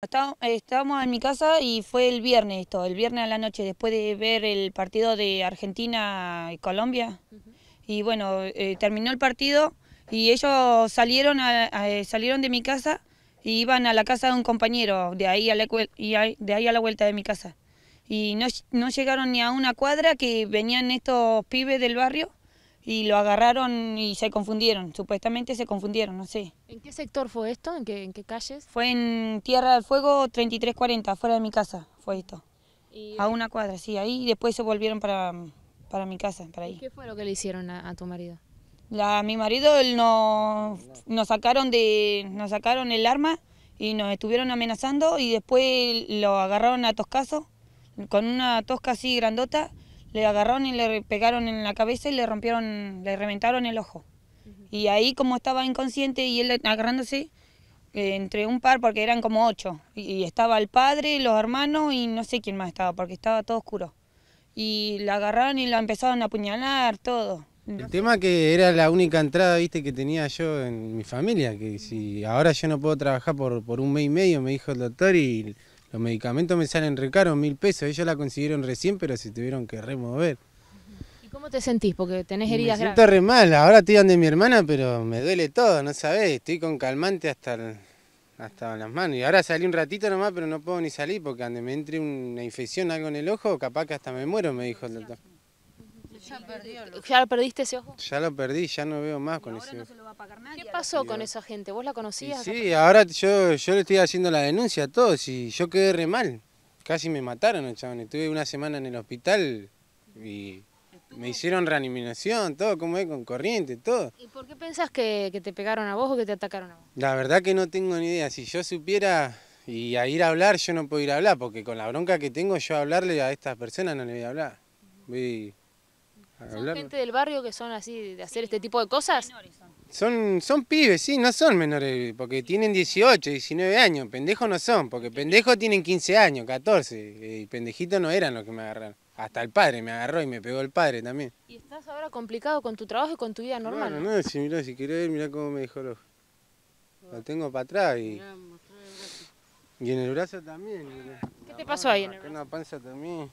Estábamos en mi casa y fue el viernes esto, el viernes a la noche, después de ver el partido de Argentina y Colombia. Y bueno, eh, terminó el partido y ellos salieron, eh, salieron de mi casa y iban a la casa de un compañero, de ahí a la, y de ahí a la vuelta de mi casa. Y no, no llegaron ni a una cuadra que venían estos pibes del barrio y lo agarraron y se confundieron, supuestamente se confundieron, no sé. ¿En qué sector fue esto? ¿En qué, en qué calles? Fue en Tierra del Fuego 3340, fuera de mi casa fue esto. A una cuadra, sí, ahí y después se volvieron para, para mi casa, para ahí. ¿Qué fue lo que le hicieron a, tu marido? La, a mi marido él no, nos, sacaron de, nos sacaron el arma y nos estuvieron amenazando y después lo agarraron a toscazo, con una tosca así grandota le agarraron y le pegaron en la cabeza y le rompieron, le reventaron el ojo. Y ahí como estaba inconsciente y él agarrándose eh, entre un par, porque eran como ocho, y, estaba el padre, los hermanos y no sé quién más estaba, porque estaba todo oscuro. Y la agarraron y la empezaron a apuñalar, todo. El tema que era la única entrada, viste, que tenía yo en mi familia, que si ahora yo no puedo trabajar por, por un mes y medio, me dijo el doctor, y los medicamentos me salen recaro mil pesos. Ellos la consiguieron recién, pero se tuvieron que remover. ¿Y cómo te sentís? Porque tenés heridas me siento re mal. Ahora estoy de mi hermana, pero me duele todo, no sabés. Estoy con calmante hasta, hasta las manos. Y ahora salí un ratito nomás, pero no puedo ni salir porque donde me entre una infección, algo en el ojo, capaz que hasta me muero, me dijo el doctor. Ya lo perdiste ese ojo? Ya lo perdí, ya no veo más con ese no se lo va a pagar nadie, ¿Qué pasó con esa gente? ¿Vos la conocías? sí, ahora yo, yo le estoy haciendo la denuncia a todos y yo quedé re mal. Casi me mataron, chavales. Estuve una semana en el hospital y me hicieron reanimación, todo, como es, con corriente, todo. ¿Y por qué pensás que, te pegaron a vos o que te atacaron a vos? La verdad que no tengo ni idea. Si yo supiera y a ir a hablar, yo no puedo ir a hablar, porque con la bronca que tengo yo a hablarle a estas personas no le voy a hablar. Voy ¿Son gente del barrio que son así de hacer este tipo de cosas? Son, son pibes, sí, no son menores, porque tienen 18, 19 años, pendejos no son, porque pendejos tienen 15 años, 14, y pendejitos no eran los que me agarraron. Hasta el padre me agarró y me pegó el padre también. ¿Y estás ahora complicado con tu trabajo y con tu vida normal? No, no, si mirá, si querés ver, mirá cómo me dejó los Lo tengo para atrás y... y en el brazo también. ¿Qué te pasó ahí en el panza también.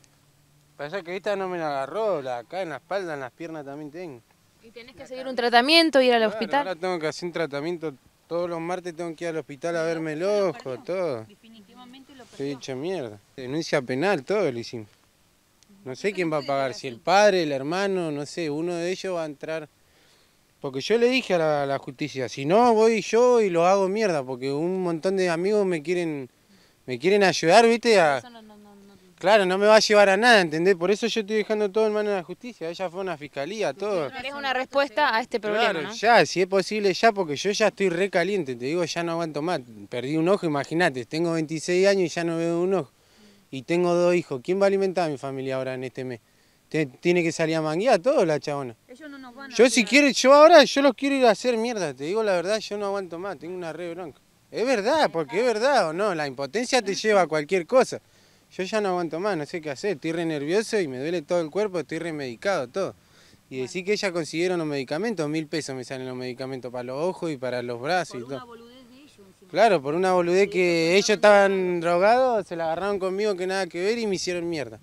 Pasa que esta no me la agarró, la acá en la espalda, en las piernas también tengo. ¿Y tenés que seguir un tratamiento, ir al hospital? Ahora tengo que hacer un tratamiento, todos los martes tengo que ir al hospital a verme el ojo, todo. Definitivamente lo perdió. hecho mierda. Denuncia penal, todo lo hicimos. No sé quién va a pagar, si el padre, el hermano, no sé, uno de ellos va a entrar. Porque yo le dije a la, justicia, si no voy yo y lo hago mierda, porque un montón de amigos me quieren, me quieren ayudar, viste, a, Claro, no me va a llevar a nada, ¿entendés? Por eso yo estoy dejando todo en manos de la justicia. Ella fue una fiscalía, todo. Es una respuesta a este problema, Claro, ya, si es posible ya, porque yo ya estoy recaliente, Te digo, ya no aguanto más. Perdí un ojo, imagínate. Tengo 26 años y ya no veo un ojo. Y tengo dos hijos. ¿Quién va a alimentar a mi familia ahora en este mes? tiene que salir a manguear todo la chabona. Ellos no nos van yo si quiere, yo ahora, yo los quiero ir a hacer mierda, te digo la verdad, yo no aguanto más, tengo una re bronca. Es verdad, porque es verdad o no, la impotencia te lleva a cualquier cosa yo ya no aguanto más, no sé qué hacer, estoy re nervioso y me duele todo el cuerpo, estoy re medicado, todo. Y decir que ella consiguieron los medicamentos, mil pesos me salen los medicamentos para los ojos y para los brazos por y todo. Una boludez de ellos, Claro, por una boludez que ellos estaban drogados, se la agarraron conmigo que nada que ver y me hicieron mierda.